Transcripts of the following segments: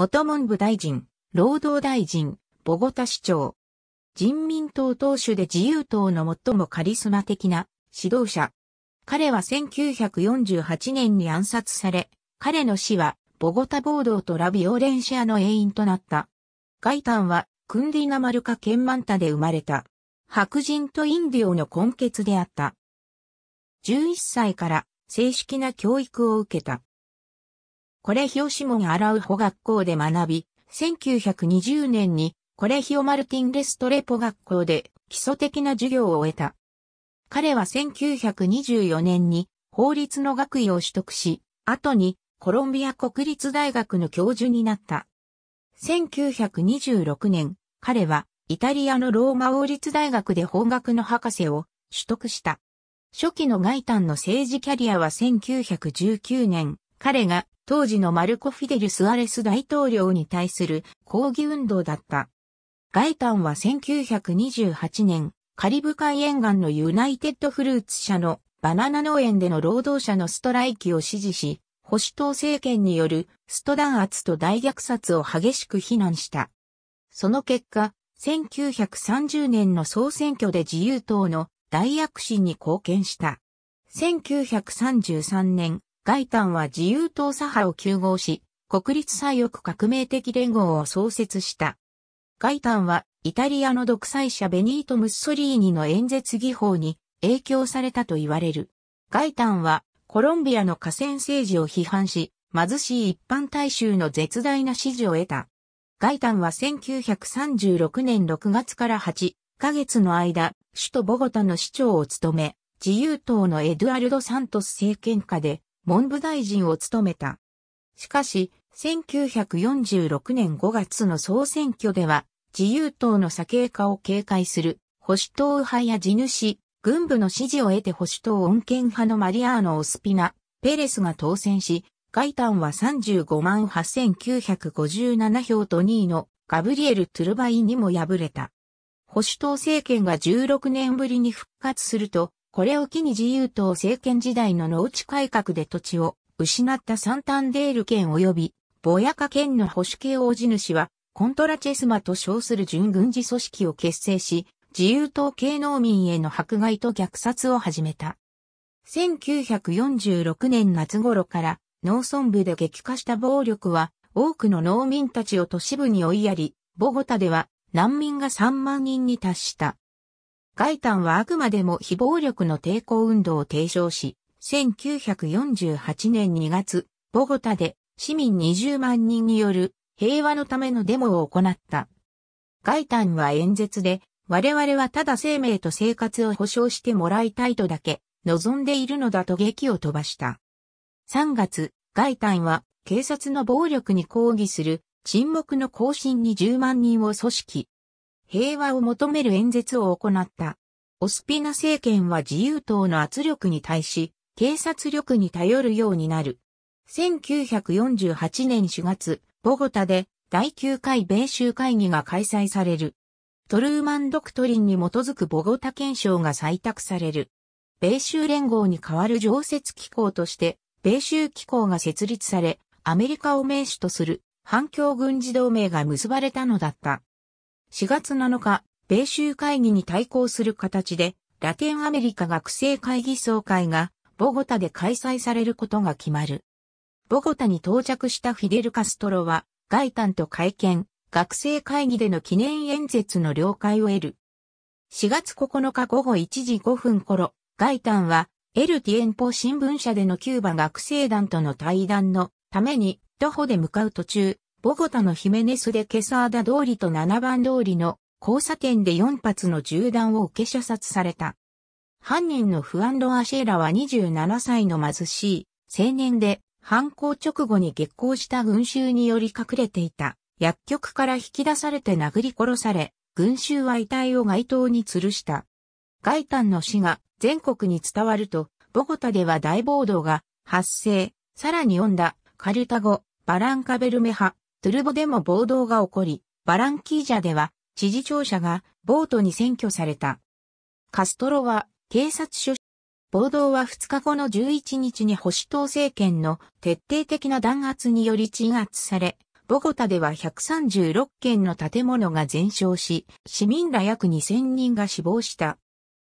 元文部大臣、労働大臣、ボゴタ市長。人民党党首で自由党の最もカリスマ的な指導者。彼は1948年に暗殺され、彼の死はボゴタ暴動とラビオレンシアの永遠となった。ガイタンはクンディナマルカケンマンタで生まれた。白人とインディオの根血であった。11歳から正式な教育を受けた。これヒオシモン・アラウホ学校で学び、1920年にコレヒオ・マルティン・レストレポ学校で基礎的な授業を終えた。彼は1924年に法律の学位を取得し、後にコロンビア国立大学の教授になった。1926年、彼はイタリアのローマ王立大学で法学の博士を取得した。初期のガイタンの政治キャリアは1919年、彼が当時のマルコ・フィデル・スアレス大統領に対する抗議運動だった。ガイタンは1928年、カリブ海沿岸のユナイテッドフルーツ社のバナナ農園での労働者のストライキを支持し、保守党政権によるスト弾圧と大虐殺を激しく非難した。その結果、1930年の総選挙で自由党の大躍進に貢献した。1933年、外ンは自由党左派を休合し、国立左翼革命的連合を創設した。外ンは、イタリアの独裁者ベニート・ムッソリーニの演説技法に影響されたと言われる。外ンは、コロンビアの河川政治を批判し、貧しい一般大衆の絶大な支持を得た。外ンは1936年6月から8ヶ月の間、首都ボゴタの市長を務め、自由党のエドゥアルド・サントス政権下で文部大臣を務めた。しかし、1946年5月の総選挙では、自由党の左傾化を警戒する保守党派や地主、軍部の支持を得て保守党穏健派のマリアーノ・オスピナ、ペレスが当選し、外単は35万8957票と2位のガブリエル・トゥルバイにも敗れた。保守党政権が16年ぶりに復活すると、これを機に自由党政権時代の農地改革で土地を失ったサンタンデール県及びボヤカ県の保守系王子主はコントラチェスマと称する準軍事組織を結成し、自由党系農民への迫害と虐殺を始めた。1946年夏頃から農村部で激化した暴力は多くの農民たちを都市部に追いやり、ボゴタでは難民が3万人に達した。ガイタンはあくまでも非暴力の抵抗運動を提唱し、1948年2月、ボゴタで市民20万人による平和のためのデモを行った。ガイタンは演説で、我々はただ生命と生活を保障してもらいたいとだけ望んでいるのだと劇を飛ばした。3月、ガイタンは警察の暴力に抗議する沈黙の行進に10万人を組織、平和を求める演説を行った。オスピナ政権は自由党の圧力に対し、警察力に頼るようになる。1948年4月、ボゴタで第9回米州会議が開催される。トルーマンドクトリンに基づくボゴタ憲章が採択される。米州連合に代わる常設機構として、米州機構が設立され、アメリカを名手とする反共軍事同盟が結ばれたのだった。4月7日、米州会議に対抗する形で、ラテンアメリカ学生会議総会が、ボゴタで開催されることが決まる。ボゴタに到着したフィデル・カストロは、ガイタンと会見、学生会議での記念演説の了解を得る。4月9日午後1時5分頃、ガイタンは、エル・ティエンポ新聞社でのキューバ学生団との対談のために、徒歩で向かう途中、ボゴタのヒメネスでケサーダ通りと7番通りの交差点で4発の銃弾を受け射殺された。犯人のフアンロ・アシェラは27歳の貧しい青年で犯行直後に激行した群衆により隠れていた薬局から引き出されて殴り殺され、群衆は遺体を街頭に吊るした。ガイタンの死が全国に伝わると、ボゴタでは大暴動が発生、さらに読んだカルタゴ、バランカベルメハ、トゥルボでも暴動が起こり、バランキージャでは知事庁舎がボートに占拠された。カストロは警察署、暴動は2日後の11日に保守党政権の徹底的な弾圧により鎮圧され、ボゴタでは136件の建物が全焼し、市民ら約2000人が死亡した。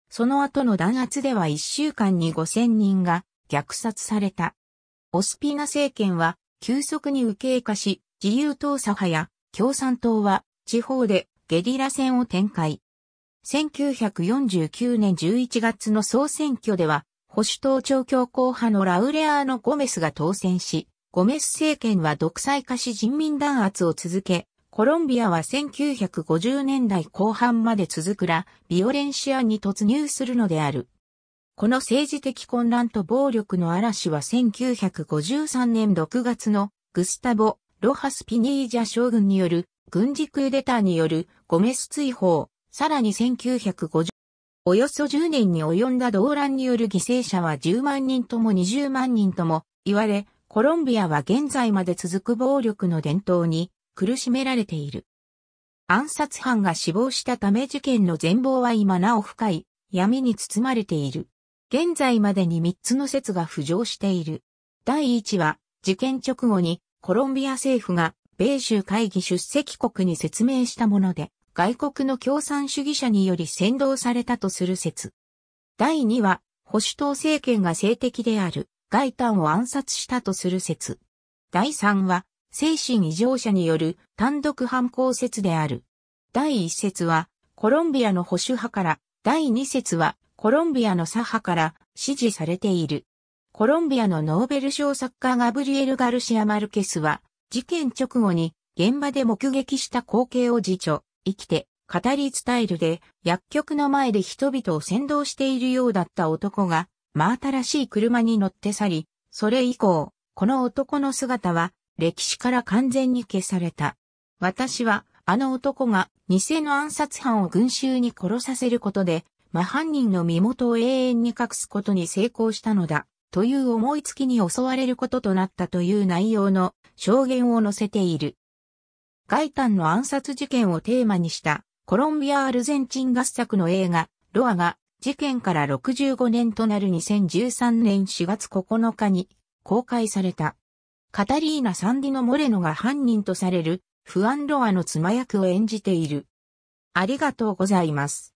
その後の弾圧では1週間に5000人が虐殺された。オスピーナ政権は急速に右傾化し、自由党左派や共産党は地方でゲリラ戦を展開。1949年11月の総選挙では、保守党超強硬派のラウレアーノ・ゴメスが当選し、ゴメス政権は独裁化し人民弾圧を続け、コロンビアは1950年代後半まで続くら、ビオレンシアに突入するのである。この政治的混乱と暴力の嵐は1953年6月のグスタボ・ロハス・ピニージャ将軍による軍事クーデターによるゴメス追放、さらに1950およそ10年に及んだ動乱による犠牲者は10万人とも20万人とも言われ、コロンビアは現在まで続く暴力の伝統に苦しめられている。暗殺犯が死亡したため事件の全貌は今なお深い闇に包まれている。現在までに3つの説が浮上している。第1は事件直後にコロンビア政府が米州会議出席国に説明したもので、外国の共産主義者により先導されたとする説。第2は、保守党政権が政敵である、外イを暗殺したとする説。第3は、精神異常者による単独犯行説である。第1節は、コロンビアの保守派から、第2節は、コロンビアの左派から支持されている。コロンビアのノーベル賞作家ガブリエル・ガルシア・マルケスは、事件直後に現場で目撃した光景を自著、生きて、語り伝えるで、薬局の前で人々を先導しているようだった男が、真新しい車に乗って去り、それ以降、この男の姿は、歴史から完全に消された。私は、あの男が、偽の暗殺犯を群衆に殺させることで、真犯人の身元を永遠に隠すことに成功したのだ。という思いつきに襲われることとなったという内容の証言を載せている。ガイタンの暗殺事件をテーマにしたコロンビア・アルゼンチン合作の映画、ロアが事件から65年となる2013年4月9日に公開された。カタリーナ・サンディノ・モレノが犯人とされるフアン・ロアの妻役を演じている。ありがとうございます。